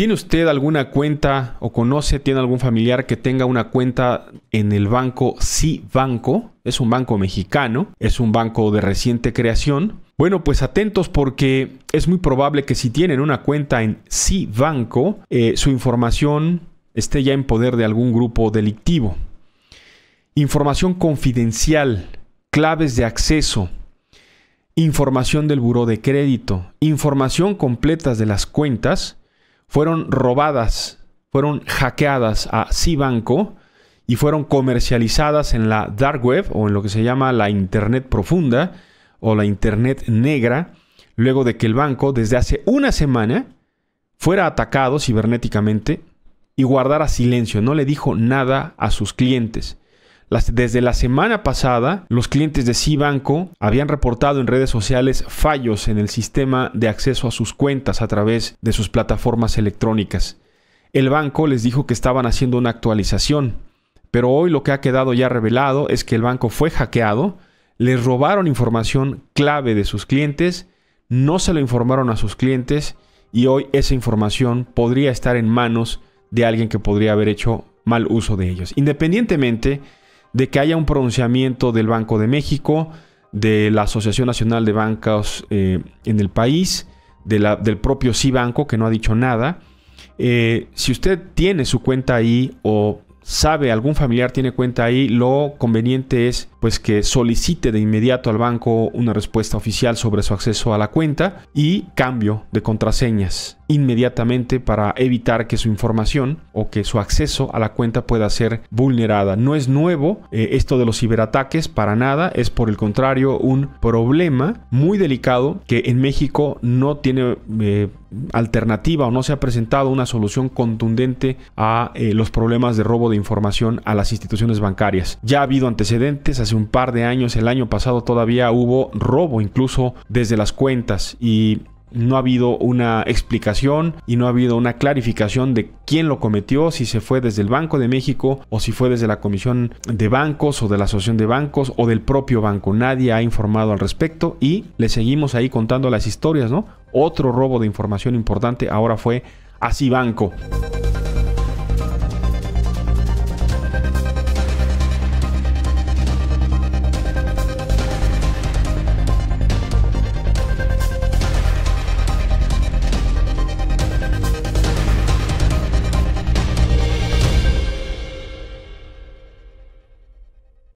¿Tiene usted alguna cuenta o conoce, tiene algún familiar que tenga una cuenta en el banco Sí Banco? Es un banco mexicano, es un banco de reciente creación. Bueno, pues atentos porque es muy probable que si tienen una cuenta en Sí Banco, eh, su información esté ya en poder de algún grupo delictivo. Información confidencial, claves de acceso, información del buró de crédito, información completa de las cuentas fueron robadas, fueron hackeadas a Cibanco y fueron comercializadas en la dark web o en lo que se llama la Internet profunda o la Internet negra, luego de que el banco desde hace una semana fuera atacado cibernéticamente y guardara silencio, no le dijo nada a sus clientes desde la semana pasada, los clientes de Cibanco habían reportado en redes sociales fallos en el sistema de acceso a sus cuentas a través de sus plataformas electrónicas. El banco les dijo que estaban haciendo una actualización, pero hoy lo que ha quedado ya revelado es que el banco fue hackeado, les robaron información clave de sus clientes, no se lo informaron a sus clientes y hoy esa información podría estar en manos de alguien que podría haber hecho mal uso de ellos. Independientemente de que haya un pronunciamiento del Banco de México, de la Asociación Nacional de Bancos eh, en el país, de la, del propio Cibanco, que no ha dicho nada. Eh, si usted tiene su cuenta ahí o sabe, algún familiar tiene cuenta ahí, lo conveniente es pues que solicite de inmediato al banco una respuesta oficial sobre su acceso a la cuenta y cambio de contraseñas inmediatamente para evitar que su información o que su acceso a la cuenta pueda ser vulnerada. No es nuevo eh, esto de los ciberataques para nada, es por el contrario un problema muy delicado que en México no tiene... Eh, alternativa o no se ha presentado una solución contundente a eh, los problemas de robo de información a las instituciones bancarias. Ya ha habido antecedentes, hace un par de años, el año pasado todavía hubo robo incluso desde las cuentas y no ha habido una explicación y no ha habido una clarificación de quién lo cometió, si se fue desde el Banco de México o si fue desde la Comisión de Bancos o de la Asociación de Bancos o del propio banco. Nadie ha informado al respecto y le seguimos ahí contando las historias, ¿no? Otro robo de información importante ahora fue Así Banco.